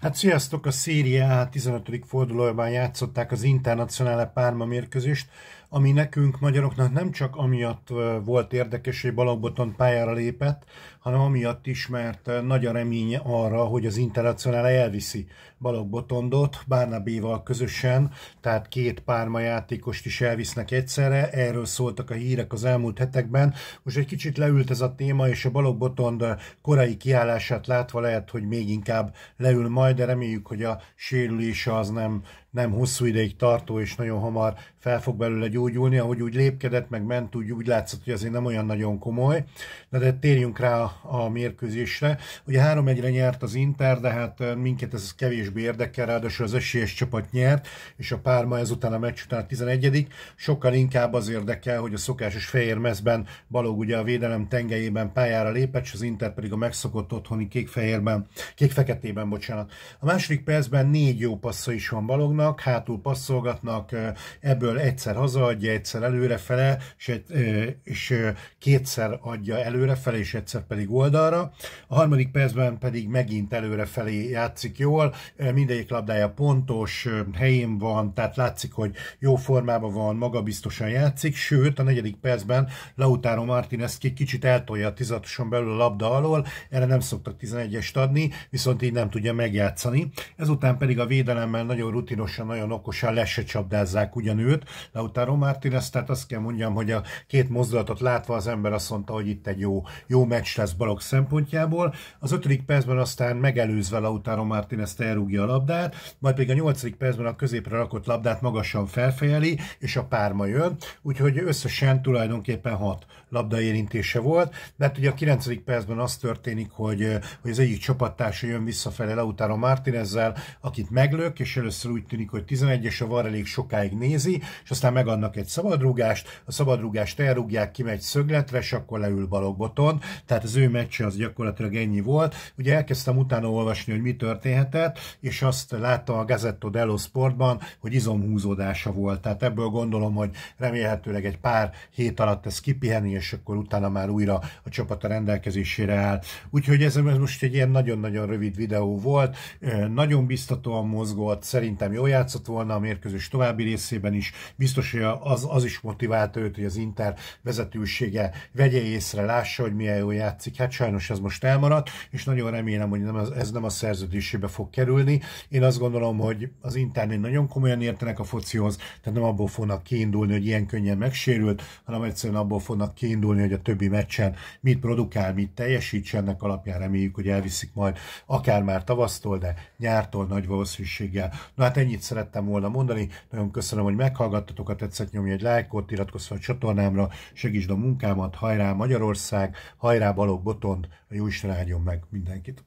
Hát sziasztok! A Széria 15. fordulójában játszották az Internacionale Párma mérkőzést, ami nekünk, magyaroknak nem csak amiatt volt érdekes, hogy Balogboton pályára lépett, hanem amiatt is, mert nagy a reménye arra, hogy az Internacionale elviszi Balogbotondot Bárnabéval közösen, tehát két párma játékost is elvisznek egyszerre, erről szóltak a hírek az elmúlt hetekben. Most egy kicsit leült ez a téma, és a Balogbotond korai kiállását látva lehet, hogy még inkább leült sérül majd, de reméljük, hogy a sérülése az nem nem hosszú ideig tartó, és nagyon hamar fel fog belőle gyógyulni, ahogy úgy lépkedett, meg ment, úgy, úgy látszott, hogy azért nem olyan nagyon komoly. Na de térjünk rá a, a mérkőzésre. Ugye három egyre nyert az Inter, de hát minket ez kevésbé érdekel, ráadásul az esélyes csapat nyert, és a Párma ezután a meccs után a 11 Sokkal inkább az érdekel, hogy a szokásos fehér mezben Balog ugye a védelem tengelyében pályára lépett, és az Inter pedig a megszokott otthoni kék-fehérben, kék-feketében, bocsánat. A második percben négy jó passza is van Balognak, játszanak, hátul passzolgatnak, ebből egyszer hazaadja, egyszer előrefele, és, egy, és kétszer adja előrefele, és egyszer pedig oldalra. A harmadik percben pedig megint előrefelé játszik jól, mindegyik labdája pontos, helyén van, tehát látszik, hogy jó formában van, magabiztosan játszik, sőt a negyedik percben Lautaro Martinez kicsit eltolja a tizatoson belül a labda alól, erre nem szoktak 11-est adni, viszont így nem tudja megjátszani. Ezután pedig a védelemmel nagyon rutinos okosan, nagyon okosan le se csapdázzák ugyanőt. Lautaro Martínez, tehát azt kell mondjam, hogy a két mozdulatot látva az ember azt mondta, hogy itt egy jó, jó meccs lesz balok szempontjából. Az ötödik percben aztán megelőzve Lautaro Martínez elrúgja a labdát, majd pedig a nyolcadik percben a középre rakott labdát magasan felfejeli, és a párma jön, úgyhogy összesen tulajdonképpen hat labda érintése volt, mert ugye a 9. percben az történik, hogy, hogy az egyik csapattársa jön visszafelé Lautaro Martinezzel, akit meglök, és először úgy tűnik, tűnik, hogy 11-es a var elég sokáig nézi, és aztán megadnak egy szabadrúgást, a szabadrúgást elrúgják, kimegy szögletre, és akkor leül balogboton, tehát az ő meccse az gyakorlatilag ennyi volt. Ugye elkezdtem utána olvasni, hogy mi történhetett, és azt láttam a Gazetto dello Sportban, hogy izomhúzódása volt, tehát ebből gondolom, hogy remélhetőleg egy pár hét alatt ez kipiheni, és akkor utána már újra a csapata rendelkezésére áll. Úgyhogy ez, ez most egy ilyen nagyon-nagyon rövid videó volt, nagyon biztatóan mozgott, szerintem jó játszott volna a mérkőzés további részében is, biztos, hogy az, az is motiválta őt, hogy az Inter vezetősége vegye észre, lássa, hogy milyen jól játszik. Hát sajnos ez most elmaradt, és nagyon remélem, hogy nem, ez nem a szerződésébe fog kerülni. Én azt gondolom, hogy az Internél nagyon komolyan értenek a focihoz, tehát nem abból fognak kiindulni, hogy ilyen könnyen megsérült, hanem egyszerűen abból fognak kiindulni, hogy a többi meccsen mit produkál, mit teljesítsen, ennek alapján reméljük, hogy elviszik majd akár már tavasztól, de nyártól nagy valószínűséggel. Na hát ennyit ennyit szerettem volna mondani. Nagyon köszönöm, hogy meghallgattatok, a tetszett nyomj egy lájkot, iratkozz fel a csatornámra, segítsd a munkámat, hajrá Magyarország, hajrá Balogh Botond, a Jóisten áldjon meg mindenkit!